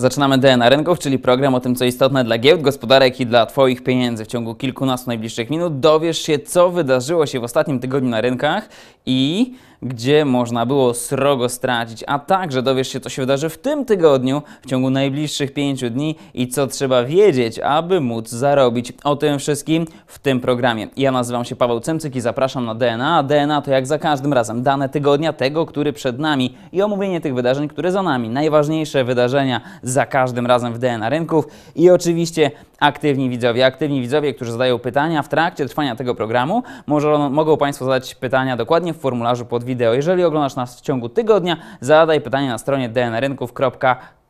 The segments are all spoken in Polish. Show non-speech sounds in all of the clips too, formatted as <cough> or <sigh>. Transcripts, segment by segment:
Zaczynamy DNA Rynków, czyli program o tym, co istotne dla giełd, gospodarek i dla Twoich pieniędzy. W ciągu kilkunastu najbliższych minut dowiesz się, co wydarzyło się w ostatnim tygodniu na rynkach i gdzie można było srogo stracić, a także dowiesz się, co się wydarzy w tym tygodniu w ciągu najbliższych pięciu dni i co trzeba wiedzieć, aby móc zarobić. O tym wszystkim w tym programie. Ja nazywam się Paweł Cemcyk i zapraszam na DNA. DNA to jak za każdym razem dane tygodnia, tego, który przed nami i omówienie tych wydarzeń, które za nami. Najważniejsze wydarzenia za każdym razem w DNA Rynków i oczywiście aktywni widzowie. Aktywni widzowie, którzy zadają pytania w trakcie trwania tego programu, może, mogą Państwo zadać pytania dokładnie w formularzu pod wideo. Jeżeli oglądasz nas w ciągu tygodnia, zadaj pytanie na stronie dnrynków.pl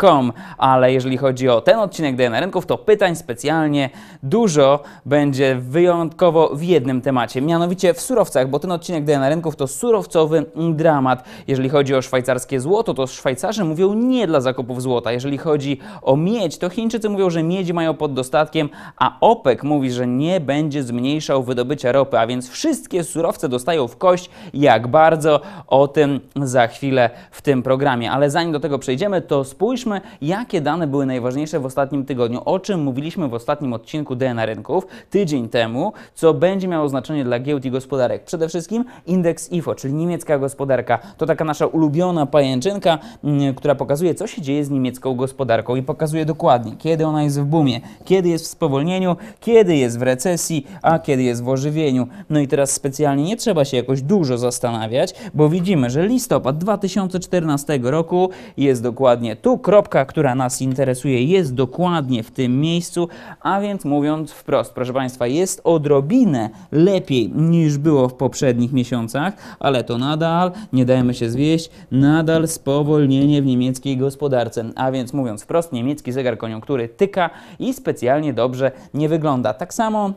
Com. Ale jeżeli chodzi o ten odcinek DNA Rynków, to pytań specjalnie dużo będzie wyjątkowo w jednym temacie, mianowicie w surowcach, bo ten odcinek DNA Rynków to surowcowy dramat. Jeżeli chodzi o szwajcarskie złoto, to Szwajcarzy mówią nie dla zakupów złota. Jeżeli chodzi o miedź, to Chińczycy mówią, że miedzi mają pod dostatkiem, a OPEC mówi, że nie będzie zmniejszał wydobycia ropy, a więc wszystkie surowce dostają w kość. Jak bardzo, o tym za chwilę w tym programie. Ale zanim do tego przejdziemy, to spójrzmy jakie dane były najważniejsze w ostatnim tygodniu, o czym mówiliśmy w ostatnim odcinku DNA Rynków tydzień temu, co będzie miało znaczenie dla giełd i gospodarek. Przede wszystkim indeks IFO, czyli niemiecka gospodarka. To taka nasza ulubiona pajęczynka, mm, która pokazuje, co się dzieje z niemiecką gospodarką i pokazuje dokładnie, kiedy ona jest w boomie, kiedy jest w spowolnieniu, kiedy jest w recesji, a kiedy jest w ożywieniu. No i teraz specjalnie nie trzeba się jakoś dużo zastanawiać, bo widzimy, że listopad 2014 roku jest dokładnie tu krok kropka, która nas interesuje, jest dokładnie w tym miejscu, a więc mówiąc wprost, proszę Państwa, jest odrobinę lepiej niż było w poprzednich miesiącach, ale to nadal, nie dajemy się zwieść, nadal spowolnienie w niemieckiej gospodarce. A więc mówiąc wprost, niemiecki zegar koniunktury tyka i specjalnie dobrze nie wygląda. Tak samo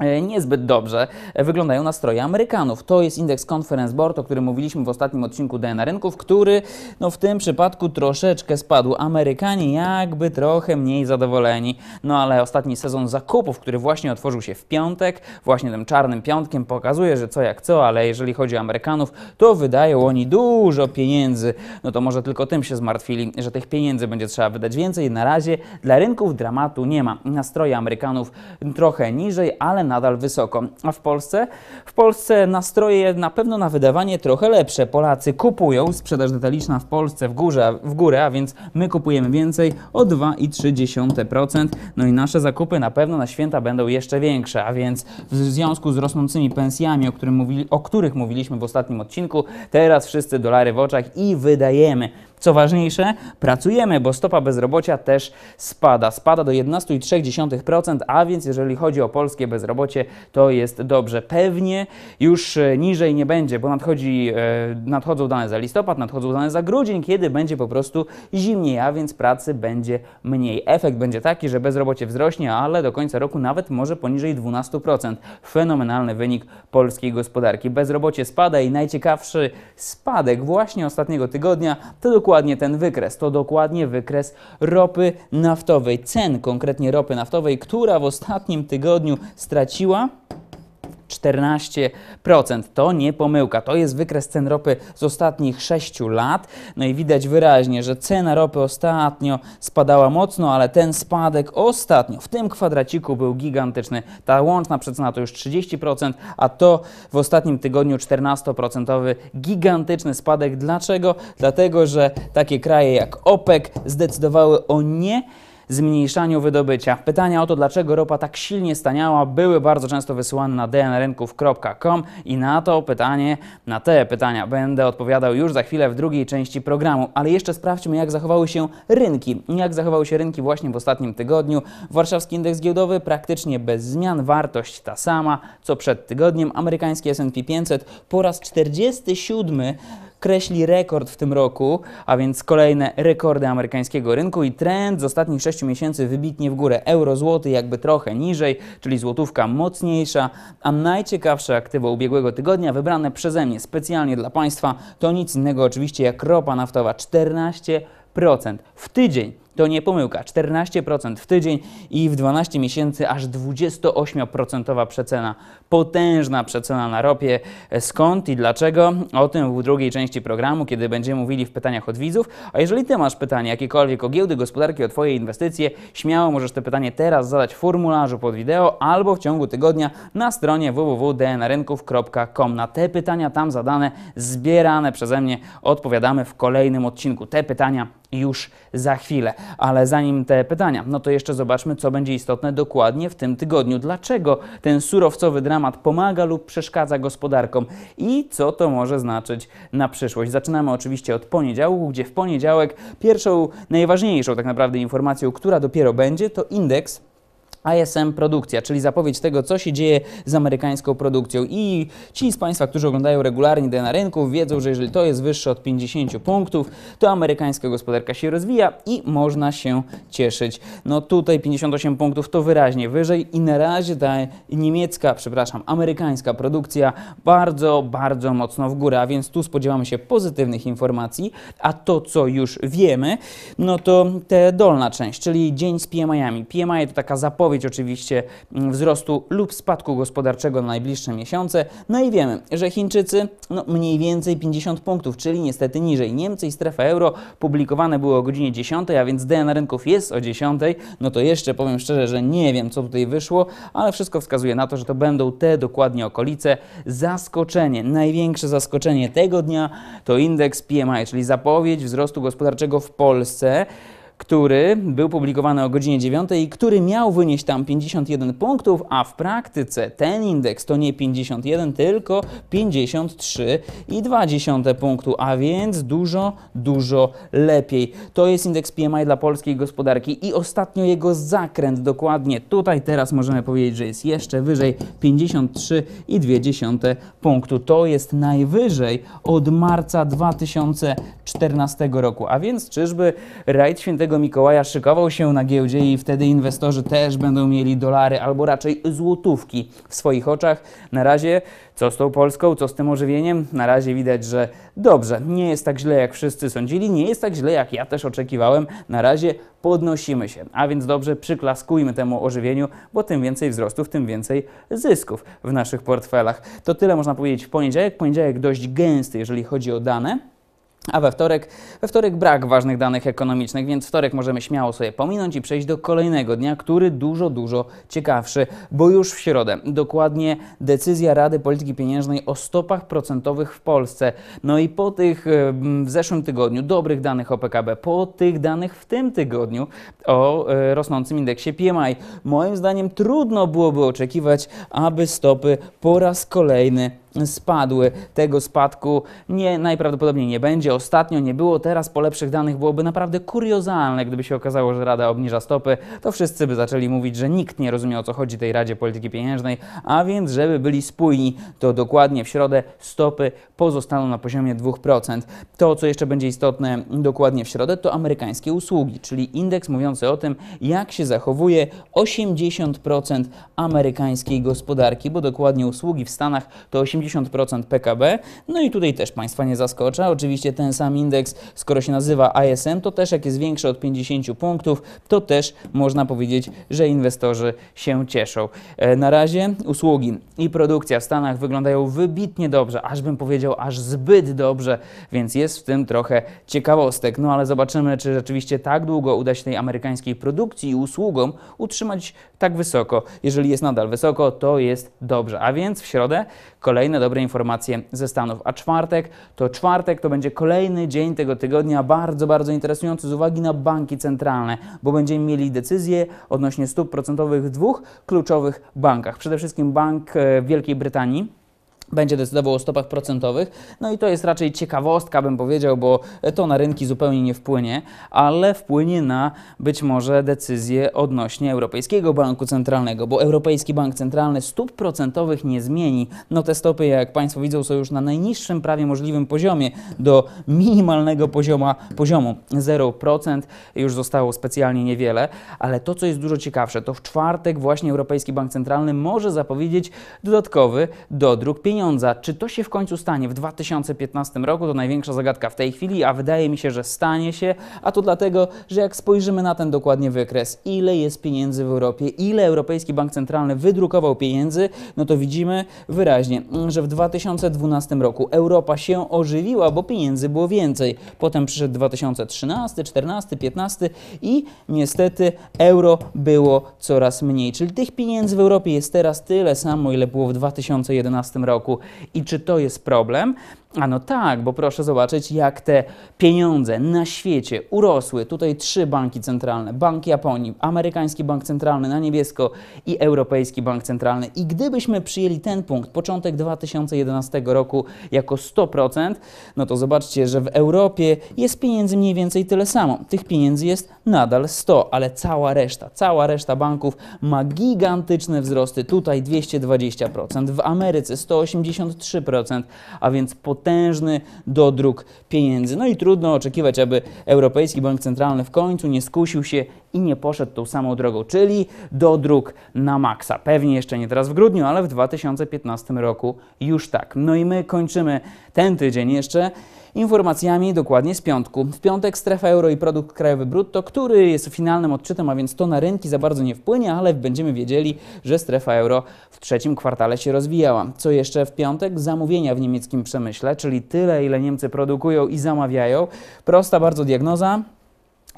E, niezbyt dobrze wyglądają nastroje Amerykanów. To jest indeks Conference Board, o którym mówiliśmy w ostatnim odcinku DNA Rynków, który no, w tym przypadku troszeczkę spadł. Amerykanie jakby trochę mniej zadowoleni, no ale ostatni sezon zakupów, który właśnie otworzył się w piątek, właśnie tym czarnym piątkiem pokazuje, że co jak co, ale jeżeli chodzi o Amerykanów, to wydają oni dużo pieniędzy. No to może tylko tym się zmartwili, że tych pieniędzy będzie trzeba wydać więcej. Na razie dla rynków dramatu nie ma. Nastroje Amerykanów trochę niżej, ale nadal wysoko. A w Polsce? W Polsce nastroje na pewno na wydawanie trochę lepsze. Polacy kupują, sprzedaż detaliczna w Polsce w górze, w górę, a więc my kupujemy więcej o 2,3%. No i nasze zakupy na pewno na święta będą jeszcze większe, a więc w związku z rosnącymi pensjami, o, mówili, o których mówiliśmy w ostatnim odcinku, teraz wszyscy dolary w oczach i wydajemy. Co ważniejsze, pracujemy, bo stopa bezrobocia też spada. Spada do 11,3%, a więc jeżeli chodzi o polskie bezrobocie, to jest dobrze. Pewnie już e, niżej nie będzie, bo nadchodzi, e, nadchodzą dane za listopad, nadchodzą dane za grudzień, kiedy będzie po prostu zimniej, a więc pracy będzie mniej. Efekt będzie taki, że bezrobocie wzrośnie, ale do końca roku nawet może poniżej 12%. Fenomenalny wynik polskiej gospodarki. Bezrobocie spada i najciekawszy spadek właśnie ostatniego tygodnia to dokładnie dokładnie ten wykres. To dokładnie wykres ropy naftowej, cen konkretnie ropy naftowej, która w ostatnim tygodniu straciła 14%. To nie pomyłka. To jest wykres cen ropy z ostatnich 6 lat. No i widać wyraźnie, że cena ropy ostatnio spadała mocno, ale ten spadek ostatnio w tym kwadraciku był gigantyczny. Ta łączna przecena to już 30%, a to w ostatnim tygodniu 14% gigantyczny spadek. Dlaczego? Dlatego, że takie kraje jak OPEC zdecydowały o nie zmniejszaniu wydobycia. Pytania o to, dlaczego ropa tak silnie staniała, były bardzo często wysyłane na dnrynków.com i na to pytanie, na te pytania będę odpowiadał już za chwilę w drugiej części programu. Ale jeszcze sprawdźmy, jak zachowały się rynki. Jak zachowały się rynki właśnie w ostatnim tygodniu. Warszawski indeks giełdowy praktycznie bez zmian, wartość ta sama co przed tygodniem. Amerykański S&P 500 po raz 47 kreśli rekord w tym roku, a więc kolejne rekordy amerykańskiego rynku i trend z ostatnich 6 miesięcy wybitnie w górę. Euro złoty jakby trochę niżej, czyli złotówka mocniejsza, a najciekawsze aktywo ubiegłego tygodnia wybrane przeze mnie specjalnie dla Państwa to nic innego oczywiście jak ropa naftowa 14% w tydzień to nie pomyłka. 14% w tydzień i w 12 miesięcy aż 28% przecena. Potężna przecena na ropie. Skąd i dlaczego? O tym w drugiej części programu, kiedy będziemy mówili w pytaniach od widzów. A jeżeli Ty masz pytanie jakiekolwiek o giełdy gospodarki, o Twoje inwestycje, śmiało możesz te pytanie teraz zadać w formularzu pod wideo albo w ciągu tygodnia na stronie www.dnrynków.com. Na te pytania tam zadane, zbierane przeze mnie odpowiadamy w kolejnym odcinku. Te pytania już za chwilę. Ale zanim te pytania, no to jeszcze zobaczmy, co będzie istotne dokładnie w tym tygodniu. Dlaczego ten surowcowy dramat pomaga lub przeszkadza gospodarkom i co to może znaczyć na przyszłość. Zaczynamy oczywiście od poniedziałku, gdzie w poniedziałek pierwszą, najważniejszą tak naprawdę informacją, która dopiero będzie, to indeks ISM produkcja, czyli zapowiedź tego, co się dzieje z amerykańską produkcją. I ci z Państwa, którzy oglądają regularnie D na rynku, wiedzą, że jeżeli to jest wyższe od 50 punktów, to amerykańska gospodarka się rozwija i można się cieszyć. No tutaj 58 punktów to wyraźnie wyżej i na razie ta niemiecka, przepraszam, amerykańska produkcja bardzo, bardzo mocno w górę, a więc tu spodziewamy się pozytywnych informacji, a to, co już wiemy, no to te dolna część, czyli dzień z PMI-ami. PMI to taka zapowiedź zapowiedź oczywiście mm, wzrostu lub spadku gospodarczego na najbliższe miesiące. No i wiemy, że Chińczycy no, mniej więcej 50 punktów, czyli niestety niżej. Niemcy i strefa euro publikowane były o godzinie 10, a więc DNA rynków jest o 10. No to jeszcze powiem szczerze, że nie wiem co tutaj wyszło, ale wszystko wskazuje na to, że to będą te dokładnie okolice. Zaskoczenie, największe zaskoczenie tego dnia to indeks PMI, czyli zapowiedź wzrostu gospodarczego w Polsce który był publikowany o godzinie 9 i który miał wynieść tam 51 punktów, a w praktyce ten indeks to nie 51, tylko 53,2 punktu, a więc dużo, dużo lepiej. To jest indeks PMI dla polskiej gospodarki i ostatnio jego zakręt dokładnie tutaj teraz możemy powiedzieć, że jest jeszcze wyżej 53,2 punktu. To jest najwyżej od marca 2014 roku, a więc czyżby rajd świętego świętego Mikołaja szykował się na giełdzie i wtedy inwestorzy też będą mieli dolary albo raczej złotówki w swoich oczach. Na razie co z tą Polską, co z tym ożywieniem? Na razie widać, że dobrze, nie jest tak źle jak wszyscy sądzili, nie jest tak źle jak ja też oczekiwałem. Na razie podnosimy się, a więc dobrze przyklaskujmy temu ożywieniu, bo tym więcej wzrostów, tym więcej zysków w naszych portfelach. To tyle można powiedzieć w poniedziałek. Poniedziałek dość gęsty, jeżeli chodzi o dane. A we wtorek, we wtorek brak ważnych danych ekonomicznych, więc wtorek możemy śmiało sobie pominąć i przejść do kolejnego dnia, który dużo, dużo ciekawszy, bo już w środę dokładnie decyzja Rady Polityki Pieniężnej o stopach procentowych w Polsce. No i po tych e, w zeszłym tygodniu dobrych danych o PKB, po tych danych w tym tygodniu o e, rosnącym indeksie PMI, moim zdaniem trudno byłoby oczekiwać, aby stopy po raz kolejny spadły. Tego spadku nie, najprawdopodobniej nie będzie. Ostatnio nie było, teraz po lepszych danych byłoby naprawdę kuriozalne, gdyby się okazało, że Rada obniża stopy, to wszyscy by zaczęli mówić, że nikt nie rozumie o co chodzi tej Radzie Polityki Pieniężnej, a więc żeby byli spójni, to dokładnie w środę stopy pozostaną na poziomie 2%. To, co jeszcze będzie istotne dokładnie w środę, to amerykańskie usługi, czyli indeks mówiący o tym, jak się zachowuje 80% amerykańskiej gospodarki, bo dokładnie usługi w Stanach to 80 80% PKB. No i tutaj też Państwa nie zaskocza. Oczywiście ten sam indeks, skoro się nazywa ASM, to też jak jest większy od 50 punktów, to też można powiedzieć, że inwestorzy się cieszą. E, na razie usługi i produkcja w Stanach wyglądają wybitnie dobrze, aż bym powiedział, aż zbyt dobrze, więc jest w tym trochę ciekawostek. No ale zobaczymy, czy rzeczywiście tak długo uda się tej amerykańskiej produkcji i usługom utrzymać tak wysoko. Jeżeli jest nadal wysoko, to jest dobrze. A więc w środę kolejny kolejne dobre informacje ze Stanów. A czwartek to czwartek, to będzie kolejny dzień tego tygodnia, bardzo, bardzo interesujący z uwagi na banki centralne, bo będziemy mieli decyzję odnośnie stóp procentowych w dwóch kluczowych bankach. Przede wszystkim Bank e, Wielkiej Brytanii będzie decydował o stopach procentowych. No i to jest raczej ciekawostka, bym powiedział, bo to na rynki zupełnie nie wpłynie, ale wpłynie na być może decyzje odnośnie Europejskiego Banku Centralnego, bo Europejski Bank Centralny stóp procentowych nie zmieni. No te stopy, jak Państwo widzą, są już na najniższym prawie możliwym poziomie, do minimalnego poziomu poziomu 0%. Już zostało specjalnie niewiele, ale to, co jest dużo ciekawsze, to w czwartek właśnie Europejski Bank Centralny może zapowiedzieć dodatkowy dodruk pieniędzy pieniądza. Czy to się w końcu stanie w 2015 roku? To największa zagadka w tej chwili, a wydaje mi się, że stanie się, a to dlatego, że jak spojrzymy na ten dokładnie wykres, ile jest pieniędzy w Europie, ile Europejski Bank Centralny wydrukował pieniędzy, no to widzimy wyraźnie, że w 2012 roku Europa się ożywiła, bo pieniędzy było więcej. Potem przyszedł 2013, 14, 15 i niestety euro było coraz mniej. Czyli tych pieniędzy w Europie jest teraz tyle samo, ile było w 2011 roku roku i czy to jest problem, Ano tak, bo proszę zobaczyć, jak te pieniądze na świecie urosły. Tutaj trzy banki centralne: Bank Japonii, Amerykański Bank Centralny na niebiesko i Europejski Bank Centralny. I gdybyśmy przyjęli ten punkt, początek 2011 roku, jako 100%, no to zobaczcie, że w Europie jest pieniędzy mniej więcej tyle samo. Tych pieniędzy jest nadal 100, ale cała reszta, cała reszta banków ma gigantyczne wzrosty. Tutaj 220%, w Ameryce 183%, a więc po potężny dodruk pieniędzy. No i trudno oczekiwać, aby Europejski Bank Centralny w końcu nie skusił się i nie poszedł tą samą drogą, czyli do dróg na maksa. Pewnie jeszcze nie teraz w grudniu, ale w 2015 roku już tak. No i my kończymy ten tydzień jeszcze informacjami dokładnie z piątku. W piątek strefa euro i produkt krajowy brutto, który jest finalnym odczytem, a więc to na rynki za bardzo nie wpłynie, ale będziemy wiedzieli, że strefa euro w trzecim kwartale się rozwijała. Co jeszcze w piątek? Zamówienia w niemieckim przemyśle, czyli tyle, ile Niemcy produkują i zamawiają. Prosta bardzo diagnoza.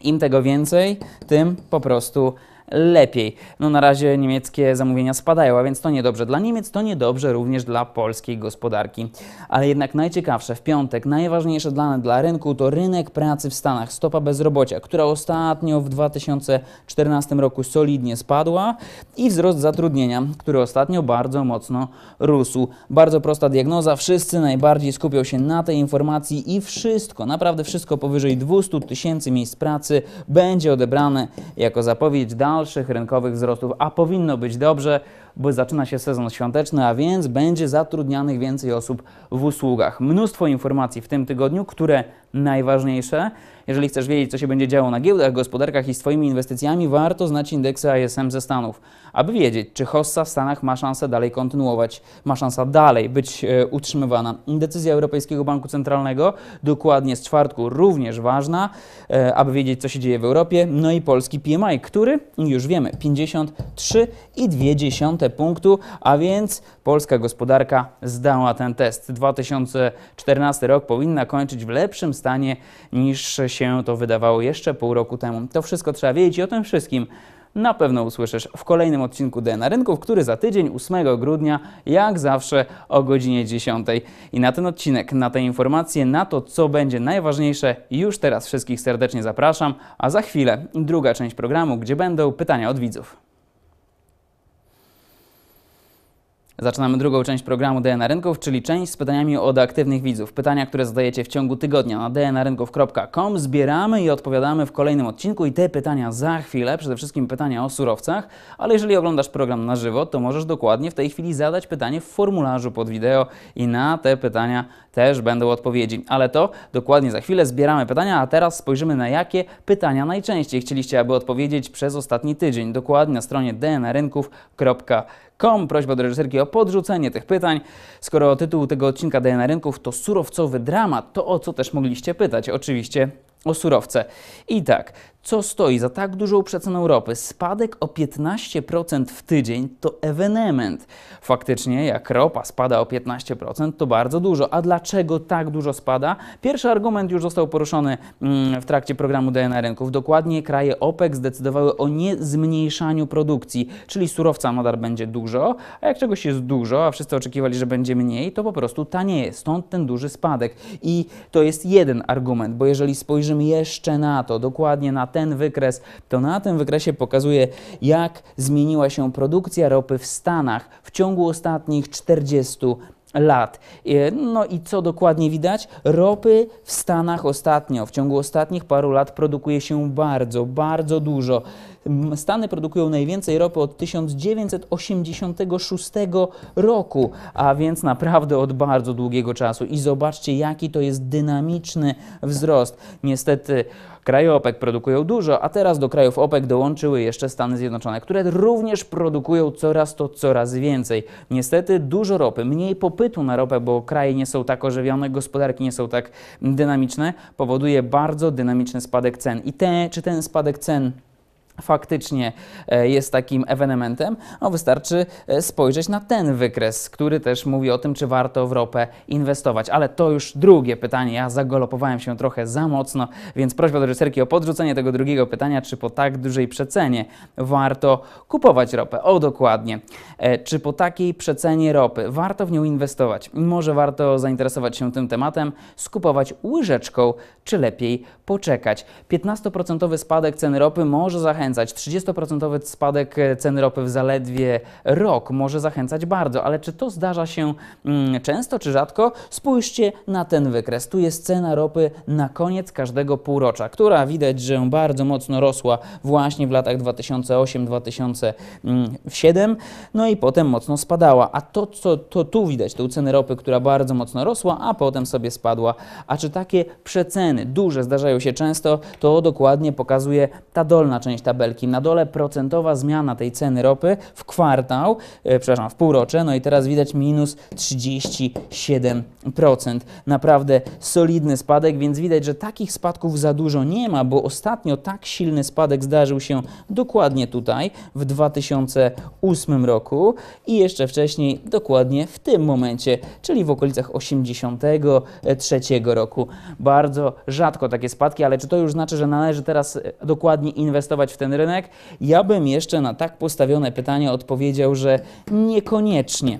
Im tego więcej, tym po prostu lepiej. No na razie niemieckie zamówienia spadają, a więc to niedobrze dla Niemiec, to niedobrze również dla polskiej gospodarki. Ale jednak najciekawsze w piątek, najważniejsze dla, dla rynku to rynek pracy w Stanach, stopa bezrobocia, która ostatnio w 2014 roku solidnie spadła i wzrost zatrudnienia, który ostatnio bardzo mocno rósł. Bardzo prosta diagnoza, wszyscy najbardziej skupią się na tej informacji i wszystko, naprawdę wszystko powyżej 200 tysięcy miejsc pracy będzie odebrane jako zapowiedź dalszych dalszych rynkowych wzrostów, a powinno być dobrze bo zaczyna się sezon świąteczny, a więc będzie zatrudnianych więcej osób w usługach. Mnóstwo informacji w tym tygodniu, które najważniejsze. Jeżeli chcesz wiedzieć, co się będzie działo na giełdach, gospodarkach i z Twoimi inwestycjami, warto znać indeksy ISM ze Stanów, aby wiedzieć, czy hossa w Stanach ma szansę dalej kontynuować, ma szansę dalej być e, utrzymywana. Decyzja Europejskiego Banku Centralnego, dokładnie z czwartku, również ważna, e, aby wiedzieć, co się dzieje w Europie. No i polski PMI, który już wiemy, 53,2 0,1 punktu, a więc polska gospodarka zdała ten test. 2014 rok powinna kończyć w lepszym stanie niż się to wydawało jeszcze pół roku temu. To wszystko trzeba wiedzieć i o tym wszystkim na pewno usłyszysz w kolejnym odcinku DNA Rynków, który za tydzień 8 grudnia, jak zawsze o godzinie 10. I na ten odcinek, na te informacje, na to, co będzie najważniejsze, już teraz wszystkich serdecznie zapraszam, a za chwilę druga część programu, gdzie będą pytania od widzów. Zaczynamy drugą część programu DNA Rynków, czyli część z pytaniami od aktywnych widzów. Pytania, które zadajecie w ciągu tygodnia na dnarynków.com zbieramy i odpowiadamy w kolejnym odcinku i te pytania za chwilę, przede wszystkim pytania o surowcach, ale jeżeli oglądasz program na żywo, to możesz dokładnie w tej chwili zadać pytanie w formularzu pod wideo i na te pytania też będą odpowiedzi. Ale to dokładnie za chwilę zbieramy pytania, a teraz spojrzymy na jakie pytania najczęściej chcieliście, aby odpowiedzieć przez ostatni tydzień. Dokładnie na stronie dnarynków.com. Kom, Prośba do reżyserki o podrzucenie tych pytań. Skoro tytuł tego odcinka DNA Rynków to surowcowy dramat, to o co też mogliście pytać? Oczywiście o surowce. I tak, co stoi za tak dużą przeceną ropy? Spadek o 15% w tydzień to ewenement. Faktycznie, jak ropa spada o 15%, to bardzo dużo. A dlaczego tak dużo spada? Pierwszy argument już został poruszony mm, w trakcie programu DNA Rynków. Dokładnie kraje OPEC zdecydowały o niezmniejszaniu produkcji, czyli surowca nadal będzie dużo, a jak czegoś jest dużo, a wszyscy oczekiwali, że będzie mniej, to po prostu tanieje. Stąd ten duży spadek. I to jest jeden argument, bo jeżeli spojrzymy jeszcze na to, dokładnie na ten wykres, to na tym wykresie pokazuje, jak zmieniła się produkcja ropy w Stanach w ciągu ostatnich 40 lat. E, no i co dokładnie widać? Ropy w Stanach ostatnio, w ciągu ostatnich paru lat produkuje się bardzo, bardzo dużo. Stany produkują najwięcej ropy od 1986 roku, a więc naprawdę od bardzo długiego czasu. I zobaczcie, jaki to jest dynamiczny wzrost. Niestety Kraje OPEC produkują dużo, a teraz do krajów OPEC dołączyły jeszcze Stany Zjednoczone, które również produkują coraz to coraz więcej. Niestety dużo ropy, mniej popytu na ropę, bo kraje nie są tak ożywione, gospodarki nie są tak dynamiczne, powoduje bardzo dynamiczny spadek cen. I te, czy ten spadek cen faktycznie e, jest takim ewenementem, no wystarczy e, spojrzeć na ten wykres, który też mówi o tym, czy warto w ropę inwestować. Ale to już drugie pytanie. Ja zagolopowałem się trochę za mocno, więc prośba do reżyserki o podrzucenie tego drugiego pytania, czy po tak dużej przecenie warto kupować ropę. O, dokładnie. E, czy po takiej przecenie ropy warto w nią inwestować? Może warto zainteresować się tym tematem, skupować łyżeczką, czy lepiej poczekać? 15% spadek ceny ropy może zachęcać zachęcać. 30% spadek e, ceny ropy w zaledwie rok może zachęcać bardzo, ale czy to zdarza się mm, często czy rzadko? Spójrzcie na ten wykres. Tu jest cena ropy na koniec każdego półrocza, która widać, że bardzo mocno rosła właśnie w latach 2008-2007, no i potem mocno spadała. A to, co to tu widać, tą cenę ropy, która bardzo mocno rosła, a potem sobie spadła. A czy takie przeceny duże zdarzają się często, to dokładnie pokazuje ta dolna część ta tabelki na dole procentowa zmiana tej ceny ropy w kwartał, e, przepraszam, w półrocze, no i teraz widać minus 37%. Naprawdę solidny spadek, więc widać, że takich spadków za dużo nie ma, bo ostatnio tak silny spadek zdarzył się dokładnie tutaj w 2008 roku i jeszcze wcześniej dokładnie w tym momencie, czyli w okolicach 83 roku. Bardzo rzadko takie spadki, ale czy to już znaczy, że należy teraz e, dokładnie inwestować w ten rynek? Ja bym jeszcze na tak postawione pytanie odpowiedział, że niekoniecznie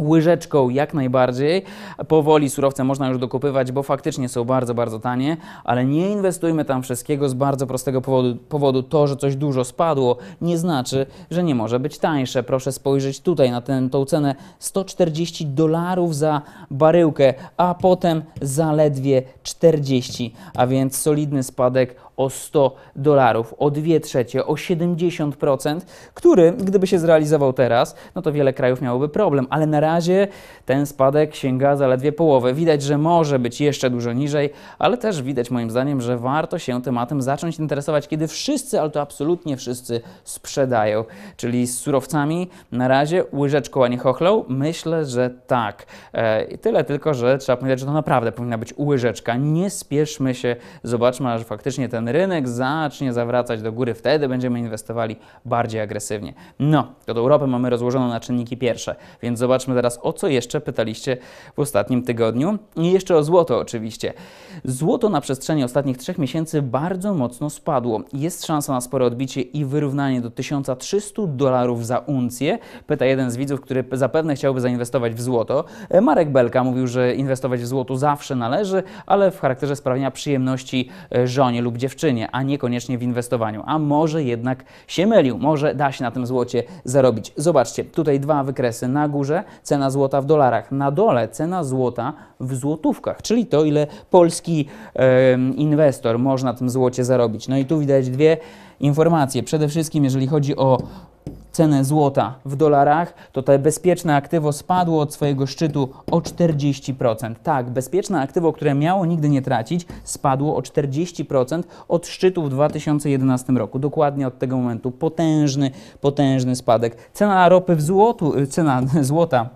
łyżeczką jak najbardziej. Powoli surowce można już dokupywać, bo faktycznie są bardzo, bardzo tanie, ale nie inwestujmy tam wszystkiego z bardzo prostego powodu. powodu. To, że coś dużo spadło, nie znaczy, że nie może być tańsze. Proszę spojrzeć tutaj na tę cenę 140 dolarów za baryłkę, a potem zaledwie 40, a więc solidny spadek o 100 dolarów, o 2 trzecie, o 70%, który gdyby się zrealizował teraz, no to wiele krajów miałoby problem, ale na razie ten spadek sięga zaledwie połowy. Widać, że może być jeszcze dużo niżej, ale też widać moim zdaniem, że warto się tematem zacząć interesować, kiedy wszyscy, ale to absolutnie wszyscy sprzedają. Czyli z surowcami na razie łyżeczką, a nie chochlą? Myślę, że tak. E, tyle tylko, że trzeba pamiętać, że to naprawdę powinna być łyżeczka. Nie spieszmy się, zobaczmy, aż faktycznie ten ten rynek zacznie zawracać do góry, wtedy będziemy inwestowali bardziej agresywnie. No, do Europy mamy rozłożone na czynniki pierwsze, więc zobaczmy teraz o co jeszcze pytaliście w ostatnim tygodniu i jeszcze o złoto oczywiście. Złoto na przestrzeni ostatnich trzech miesięcy bardzo mocno spadło. Jest szansa na spore odbicie i wyrównanie do 1300 dolarów za uncję. Pyta jeden z widzów, który zapewne chciałby zainwestować w złoto. Marek Belka mówił, że inwestować w złoto zawsze należy, ale w charakterze sprawienia przyjemności żonie lub dziewczynie dziewczynie, a niekoniecznie w inwestowaniu. A może jednak się mylił, może da się na tym złocie zarobić. Zobaczcie, tutaj dwa wykresy. Na górze cena złota w dolarach, na dole cena złota w złotówkach, czyli to, ile polski inwestor może na tym złocie zarobić. No i tu widać dwie informacje. Przede wszystkim, jeżeli chodzi o cenę złota w dolarach, to to bezpieczne aktywo spadło od swojego szczytu o 40%. Tak, bezpieczne aktywo, które miało nigdy nie tracić, spadło o 40% od szczytu w 2011 roku. Dokładnie od tego momentu potężny, potężny spadek. Cena ropy w złotu, y, cena <laughs> złota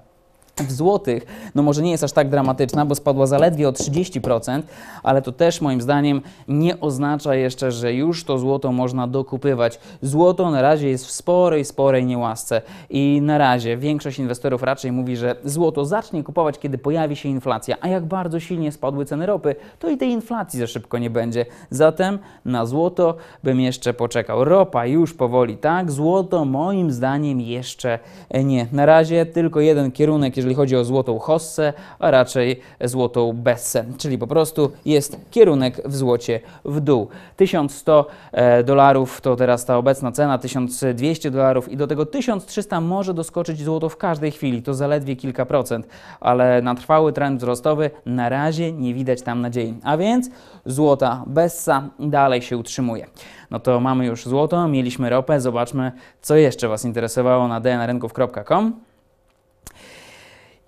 w złotych, no może nie jest aż tak dramatyczna, bo spadła zaledwie o 30%, ale to też moim zdaniem nie oznacza jeszcze, że już to złoto można dokupywać. Złoto na razie jest w sporej, sporej niełasce i na razie większość inwestorów raczej mówi, że złoto zacznie kupować, kiedy pojawi się inflacja, a jak bardzo silnie spadły ceny ropy, to i tej inflacji za szybko nie będzie. Zatem na złoto bym jeszcze poczekał. Ropa już powoli, tak? Złoto moim zdaniem jeszcze nie. Na razie tylko jeden kierunek, jeżeli jeżeli chodzi o złotą hossę, a raczej złotą bessę, czyli po prostu jest kierunek w złocie w dół. 1100 e, dolarów to teraz ta obecna cena, 1200 dolarów i do tego 1300 może doskoczyć złoto w każdej chwili, to zaledwie kilka procent, ale na trwały trend wzrostowy na razie nie widać tam nadziei, a więc złota bessa dalej się utrzymuje. No to mamy już złoto, mieliśmy ropę, zobaczmy co jeszcze Was interesowało na dnrynków.com.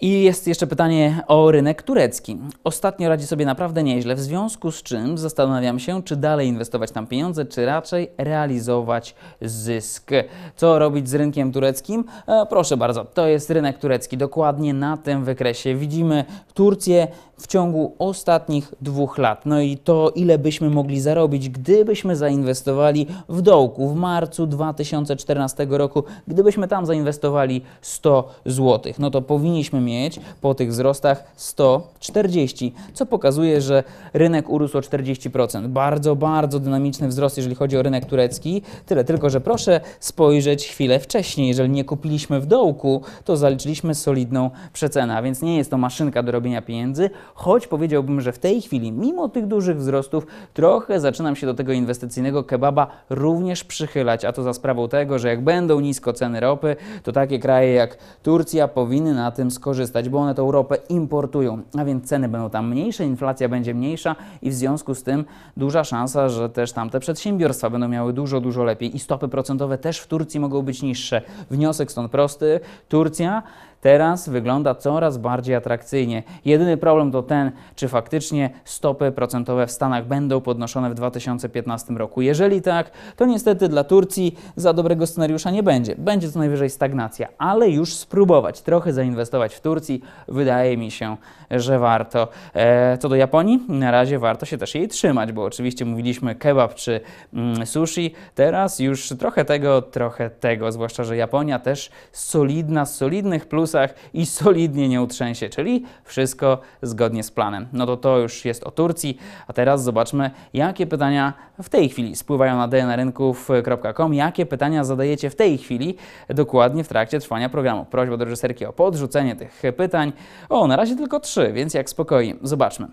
I jest jeszcze pytanie o rynek turecki. Ostatnio radzi sobie naprawdę nieźle, w związku z czym zastanawiam się, czy dalej inwestować tam pieniądze, czy raczej realizować zysk. Co robić z rynkiem tureckim? E, proszę bardzo, to jest rynek turecki. Dokładnie na tym wykresie widzimy Turcję w ciągu ostatnich dwóch lat. No i to, ile byśmy mogli zarobić, gdybyśmy zainwestowali w dołku w marcu 2014 roku, gdybyśmy tam zainwestowali 100 zł. No to powinniśmy mieć mieć po tych wzrostach 140, co pokazuje, że rynek urósł o 40%. Bardzo, bardzo dynamiczny wzrost, jeżeli chodzi o rynek turecki. Tyle tylko, że proszę spojrzeć chwilę wcześniej. Jeżeli nie kupiliśmy w dołku, to zaliczyliśmy solidną przecenę, a więc nie jest to maszynka do robienia pieniędzy, choć powiedziałbym, że w tej chwili, mimo tych dużych wzrostów, trochę zaczynam się do tego inwestycyjnego kebaba również przychylać, a to za sprawą tego, że jak będą nisko ceny ropy, to takie kraje jak Turcja powinny na tym skorzystać korzystać, bo one tę ropę importują, a więc ceny będą tam mniejsze, inflacja będzie mniejsza i w związku z tym duża szansa, że też tamte przedsiębiorstwa będą miały dużo, dużo lepiej i stopy procentowe też w Turcji mogą być niższe. Wniosek stąd prosty. Turcja teraz wygląda coraz bardziej atrakcyjnie. Jedyny problem to ten, czy faktycznie stopy procentowe w Stanach będą podnoszone w 2015 roku. Jeżeli tak, to niestety dla Turcji za dobrego scenariusza nie będzie. Będzie co najwyżej stagnacja, ale już spróbować trochę zainwestować w Turcji wydaje mi się, że warto. E, co do Japonii, na razie warto się też jej trzymać, bo oczywiście mówiliśmy kebab czy mm, sushi, teraz już trochę tego, trochę tego, zwłaszcza, że Japonia też solidna, z solidnych plus plusach i solidnie nie utrzęsie, czyli wszystko zgodnie z planem. No to to już jest o Turcji, a teraz zobaczmy, jakie pytania w tej chwili spływają na dnrynków.com, jakie pytania zadajecie w tej chwili dokładnie w trakcie trwania programu. Prośba do reżyserki o podrzucenie tych pytań. O, na razie tylko trzy, więc jak spokojnie. Zobaczmy.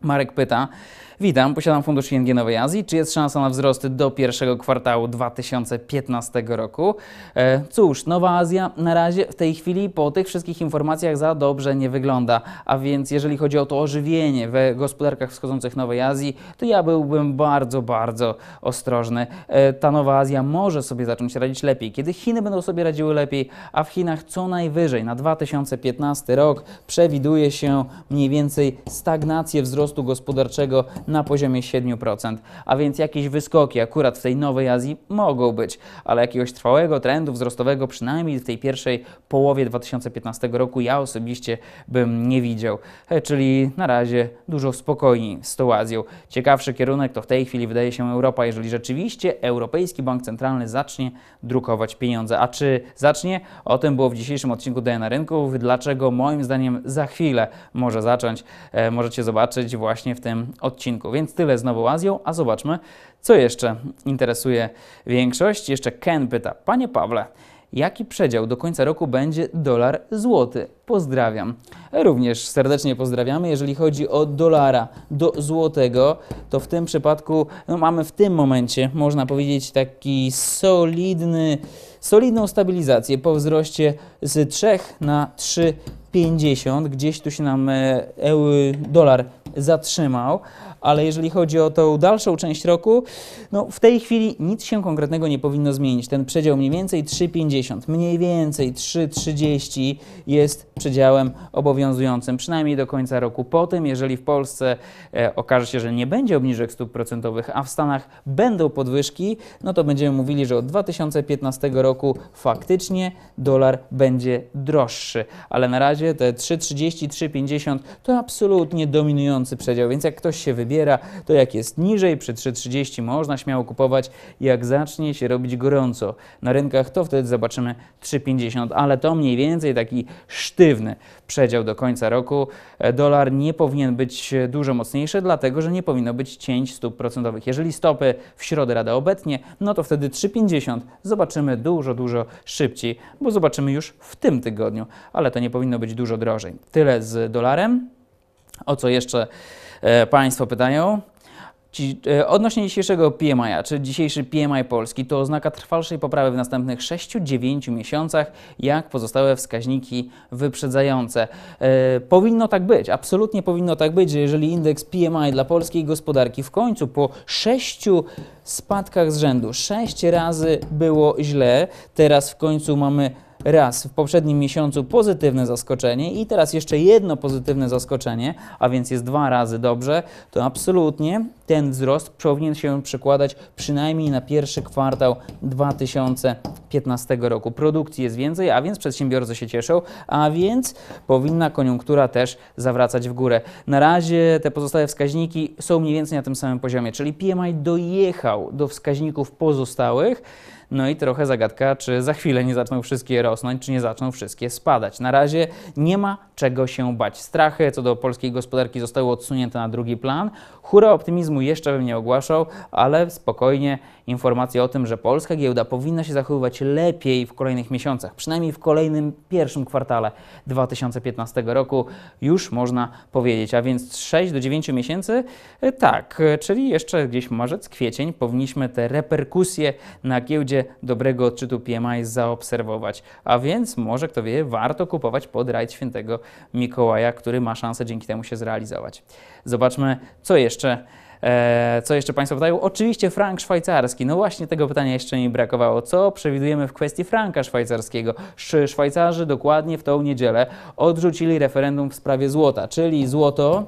Marek pyta, Witam, posiadam fundusz ING Nowej Azji. Czy jest szansa na wzrost do pierwszego kwartału 2015 roku? E, cóż, Nowa Azja na razie w tej chwili po tych wszystkich informacjach za dobrze nie wygląda. A więc jeżeli chodzi o to ożywienie w gospodarkach wschodzących Nowej Azji, to ja byłbym bardzo, bardzo ostrożny. E, ta Nowa Azja może sobie zacząć radzić lepiej, kiedy Chiny będą sobie radziły lepiej, a w Chinach co najwyżej na 2015 rok przewiduje się mniej więcej stagnację wzrostu gospodarczego na poziomie 7%, a więc jakieś wyskoki akurat w tej Nowej Azji mogą być, ale jakiegoś trwałego trendu wzrostowego przynajmniej w tej pierwszej połowie 2015 roku ja osobiście bym nie widział, e, czyli na razie dużo spokojniej z tą Azją. Ciekawszy kierunek to w tej chwili wydaje się Europa, jeżeli rzeczywiście Europejski Bank Centralny zacznie drukować pieniądze. A czy zacznie? O tym było w dzisiejszym odcinku DNA Rynków. Dlaczego moim zdaniem za chwilę może zacząć, e, możecie zobaczyć właśnie w tym odcinku odcinku. Więc tyle z Nową Azją, a zobaczmy, co jeszcze interesuje większość. Jeszcze Ken pyta, panie Pawle, jaki przedział do końca roku będzie dolar złoty. Pozdrawiam. Również serdecznie pozdrawiamy. Jeżeli chodzi o dolara do złotego, to w tym przypadku no, mamy w tym momencie, można powiedzieć, taki solidny, solidną stabilizację po wzroście z 3 na 3,50. Gdzieś tu się nam e, dolar zatrzymał ale jeżeli chodzi o tą dalszą część roku, no w tej chwili nic się konkretnego nie powinno zmienić. Ten przedział mniej więcej 3,50, mniej więcej 3,30 jest przedziałem obowiązującym, przynajmniej do końca roku. Po tym, jeżeli w Polsce e, okaże się, że nie będzie obniżek stóp procentowych, a w Stanach będą podwyżki, no to będziemy mówili, że od 2015 roku faktycznie dolar będzie droższy. Ale na razie te 3,30, 3,50 to absolutnie dominujący przedział, więc jak ktoś się wybiera, wybiera, to jak jest niżej, przy 3,30 można śmiało kupować, jak zacznie się robić gorąco na rynkach, to wtedy zobaczymy 3,50, ale to mniej więcej taki sztywny przedział do końca roku. E, dolar nie powinien być e, dużo mocniejszy, dlatego że nie powinno być cięć stóp procentowych. Jeżeli stopy w środę Rada obetnie, no to wtedy 3,50 zobaczymy dużo, dużo szybciej, bo zobaczymy już w tym tygodniu, ale to nie powinno być dużo drożej. Tyle z dolarem. O co jeszcze E, państwo pytają. E, odnośnie dzisiejszego PMI, czy dzisiejszy PMI Polski to oznaka trwalszej poprawy w następnych 6-9 miesiącach, jak pozostałe wskaźniki wyprzedzające. E, powinno tak być, absolutnie powinno tak być, że jeżeli indeks PMI dla polskiej gospodarki w końcu po 6 spadkach z rzędu, 6 razy było źle, teraz w końcu mamy raz w poprzednim miesiącu pozytywne zaskoczenie i teraz jeszcze jedno pozytywne zaskoczenie, a więc jest dwa razy dobrze, to absolutnie ten wzrost powinien się przekładać przynajmniej na pierwszy kwartał 2015 roku. Produkcji jest więcej, a więc przedsiębiorcy się cieszą, a więc powinna koniunktura też zawracać w górę. Na razie te pozostałe wskaźniki są mniej więcej na tym samym poziomie, czyli PMI dojechał do wskaźników pozostałych. No i trochę zagadka, czy za chwilę nie zaczną wszystkie rosnąć, czy nie zaczną wszystkie spadać. Na razie nie ma czego się bać. Strachy co do polskiej gospodarki zostały odsunięte na drugi plan. Hura optymizmu jeszcze bym nie ogłaszał, ale spokojnie informacje o tym, że polska giełda powinna się zachowywać lepiej w kolejnych miesiącach, przynajmniej w kolejnym pierwszym kwartale 2015 roku, już można powiedzieć. A więc 6 do 9 miesięcy, tak, czyli jeszcze gdzieś marzec, kwiecień powinniśmy te reperkusje na giełdzie będzie dobrego odczytu PMI zaobserwować. A więc może, kto wie, warto kupować pod rajd świętego Mikołaja, który ma szansę dzięki temu się zrealizować. Zobaczmy, co jeszcze e, co jeszcze Państwo pytają? Oczywiście frank szwajcarski. No właśnie tego pytania jeszcze mi brakowało. Co przewidujemy w kwestii franka szwajcarskiego? Czy Szwajcarzy dokładnie w tą niedzielę odrzucili referendum w sprawie złota, czyli złoto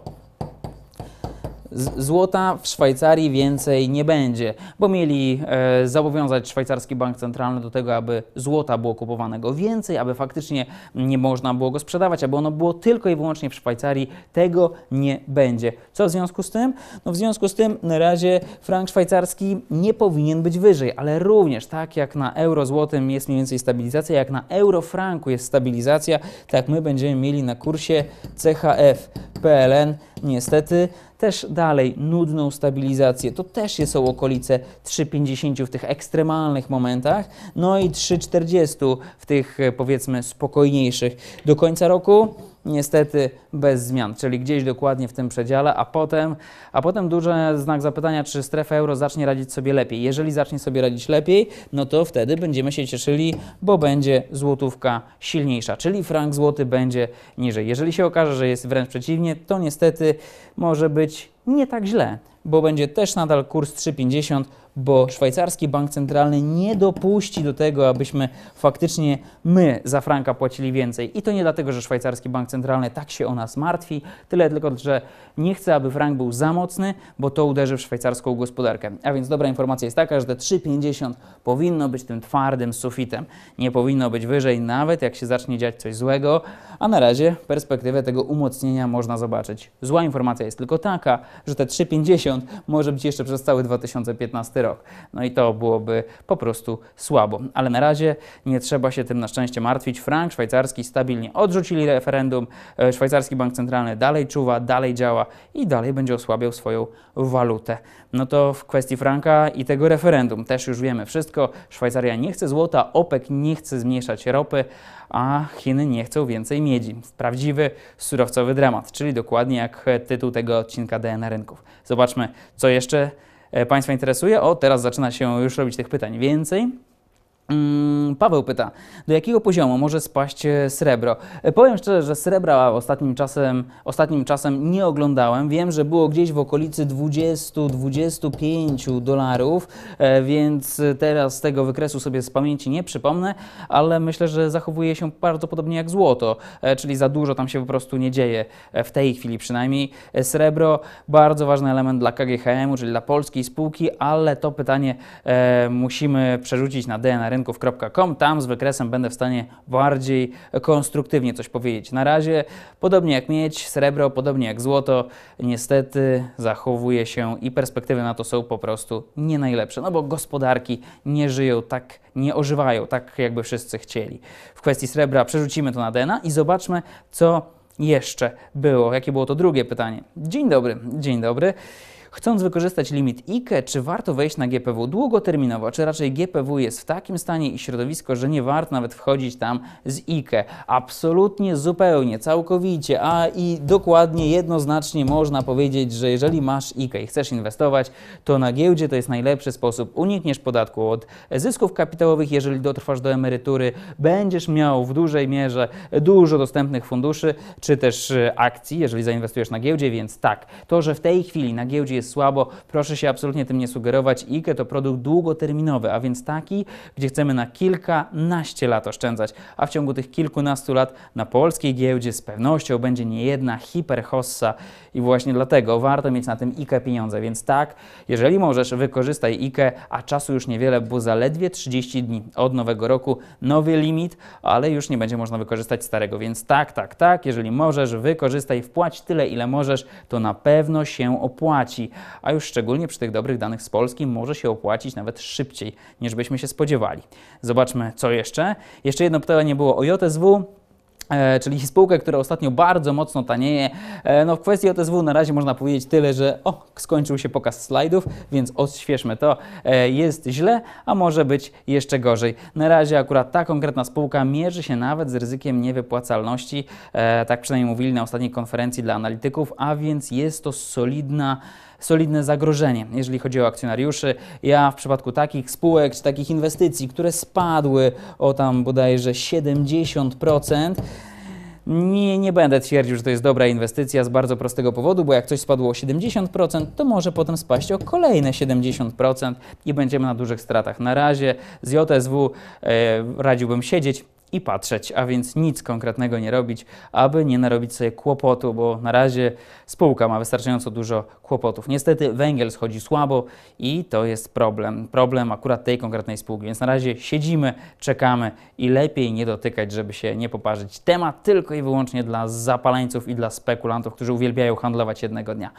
Złota w Szwajcarii więcej nie będzie, bo mieli e, zobowiązać szwajcarski bank centralny do tego, aby złota było kupowanego więcej, aby faktycznie nie można było go sprzedawać, aby ono było tylko i wyłącznie w Szwajcarii. Tego nie będzie. Co w związku z tym? No w związku z tym na razie frank szwajcarski nie powinien być wyżej, ale również tak jak na euro złotym jest mniej więcej stabilizacja, jak na euro franku jest stabilizacja, tak my będziemy mieli na kursie CHF PLN niestety też dalej nudną stabilizację. To też jest są okolice 3,50 w tych ekstremalnych momentach, no i 3,40 w tych e, powiedzmy spokojniejszych. Do końca roku niestety bez zmian, czyli gdzieś dokładnie w tym przedziale, a potem, a potem duży znak zapytania, czy strefa euro zacznie radzić sobie lepiej. Jeżeli zacznie sobie radzić lepiej, no to wtedy będziemy się cieszyli, bo będzie złotówka silniejsza, czyli frank złoty będzie niżej. Jeżeli się okaże, że jest wręcz przeciwnie, to niestety może być nie tak źle, bo będzie też nadal kurs 3,50 bo szwajcarski bank centralny nie dopuści do tego, abyśmy faktycznie my za franka płacili więcej. I to nie dlatego, że szwajcarski bank centralny tak się o nas martwi, tyle tylko, że nie chce, aby frank był za mocny, bo to uderzy w szwajcarską gospodarkę. A więc dobra informacja jest taka, że te 3,50 powinno być tym twardym sufitem. Nie powinno być wyżej, nawet jak się zacznie dziać coś złego a na razie perspektywę tego umocnienia można zobaczyć. Zła informacja jest tylko taka, że te 3,50 może być jeszcze przez cały 2015 rok. No i to byłoby po prostu słabo. Ale na razie nie trzeba się tym na szczęście martwić. Frank szwajcarski stabilnie odrzucili referendum. E, szwajcarski Bank Centralny dalej czuwa, dalej działa i dalej będzie osłabiał swoją walutę. No to w kwestii franka i tego referendum też już wiemy wszystko. Szwajcaria nie chce złota, OPEC nie chce zmniejszać ropy, a Chiny nie chcą więcej mieć miedzi. Prawdziwy, surowcowy dramat, czyli dokładnie jak tytuł tego odcinka DNA Rynków. Zobaczmy, co jeszcze e, Państwa interesuje. O, teraz zaczyna się już robić tych pytań więcej. Mm, Paweł pyta, do jakiego poziomu może spaść e, srebro? E, powiem szczerze, że srebra ostatnim czasem, ostatnim czasem nie oglądałem. Wiem, że było gdzieś w okolicy 20-25 dolarów, e, więc teraz tego wykresu sobie z pamięci nie przypomnę, ale myślę, że zachowuje się bardzo podobnie jak złoto, czyli za dużo tam się po prostu nie dzieje, w tej chwili przynajmniej. Srebro, bardzo ważny element dla KGHM-u, czyli dla polskiej spółki, ale to pytanie musimy przerzucić na DNA rynków.com. Tam z wykresem będę w stanie bardziej konstruktywnie coś powiedzieć. Na razie, podobnie jak miedź, srebro, podobnie jak złoto, niestety zachowuje się i perspektywy na to są po prostu nie najlepsze, no bo gospodarki nie żyją tak, nie ożywają tak, jakby wszyscy chcieli. W kwestii srebra przerzucimy to na DNA i zobaczmy, co jeszcze było. Jakie było to drugie pytanie? Dzień dobry, dzień dobry. Chcąc wykorzystać limit IKE, czy warto wejść na GPW długoterminowo, czy raczej GPW jest w takim stanie i środowisko, że nie warto nawet wchodzić tam z IKE? Absolutnie, zupełnie, całkowicie, a i dokładnie jednoznacznie można powiedzieć, że jeżeli masz IKE i chcesz inwestować, to na giełdzie to jest najlepszy sposób. Unikniesz podatku od zysków kapitałowych, jeżeli dotrwasz do emerytury, będziesz miał w dużej mierze dużo dostępnych funduszy, czy też e, akcji, jeżeli zainwestujesz na giełdzie, więc tak, to, że w tej chwili na giełdzie jest słabo. Proszę się absolutnie tym nie sugerować. IKE to produkt długoterminowy, a więc taki, gdzie chcemy na kilkanaście lat oszczędzać, a w ciągu tych kilkunastu lat na polskiej giełdzie z pewnością będzie niejedna hiperhossa i właśnie dlatego warto mieć na tym IKE pieniądze, więc tak, jeżeli możesz, wykorzystaj IKE, a czasu już niewiele, bo zaledwie 30 dni od nowego roku nowy limit, ale już nie będzie można wykorzystać starego, więc tak, tak, tak, jeżeli możesz, wykorzystaj, wpłać tyle, ile możesz, to na pewno się opłaci a już szczególnie przy tych dobrych danych z Polski może się opłacić nawet szybciej niż byśmy się spodziewali. Zobaczmy co jeszcze. Jeszcze jedno pytanie było o JSW e, czyli spółkę, która ostatnio bardzo mocno tanieje. E, no w kwestii OTSW na razie można powiedzieć tyle, że o, skończył się pokaz slajdów, więc odświeżmy to. E, jest źle, a może być jeszcze gorzej. Na razie akurat ta konkretna spółka mierzy się nawet z ryzykiem niewypłacalności, tak przynajmniej mówili na ostatniej konferencji dla analityków, a więc jest to solidna solidne zagrożenie, jeżeli chodzi o akcjonariuszy. Ja w przypadku takich spółek czy takich inwestycji, które spadły o tam bodajże 70%, nie, nie będę twierdził, że to jest dobra inwestycja z bardzo prostego powodu, bo jak coś spadło o 70%, to może potem spaść o kolejne 70% i będziemy na dużych stratach. Na razie z JSW e, radziłbym siedzieć, i patrzeć, a więc nic konkretnego nie robić, aby nie narobić sobie kłopotu, bo na razie spółka ma wystarczająco dużo kłopotów. Niestety węgiel schodzi słabo i to jest problem. Problem akurat tej konkretnej spółki, więc na razie siedzimy, czekamy i lepiej nie dotykać, żeby się nie poparzyć. Temat tylko i wyłącznie dla zapalańców i dla spekulantów, którzy uwielbiają handlować jednego dnia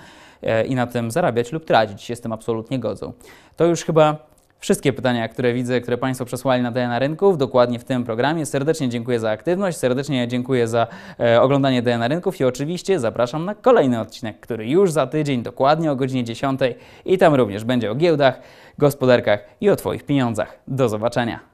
e, i na tym zarabiać lub tracić się z tym absolutnie godzą. To już chyba wszystkie pytania, które widzę, które Państwo przesłali na DNA Rynków, dokładnie w tym programie. Serdecznie dziękuję za aktywność, serdecznie dziękuję za e, oglądanie DNA Rynków i oczywiście zapraszam na kolejny odcinek, który już za tydzień, dokładnie o godzinie 10 i tam również będzie o giełdach, gospodarkach i o Twoich pieniądzach. Do zobaczenia.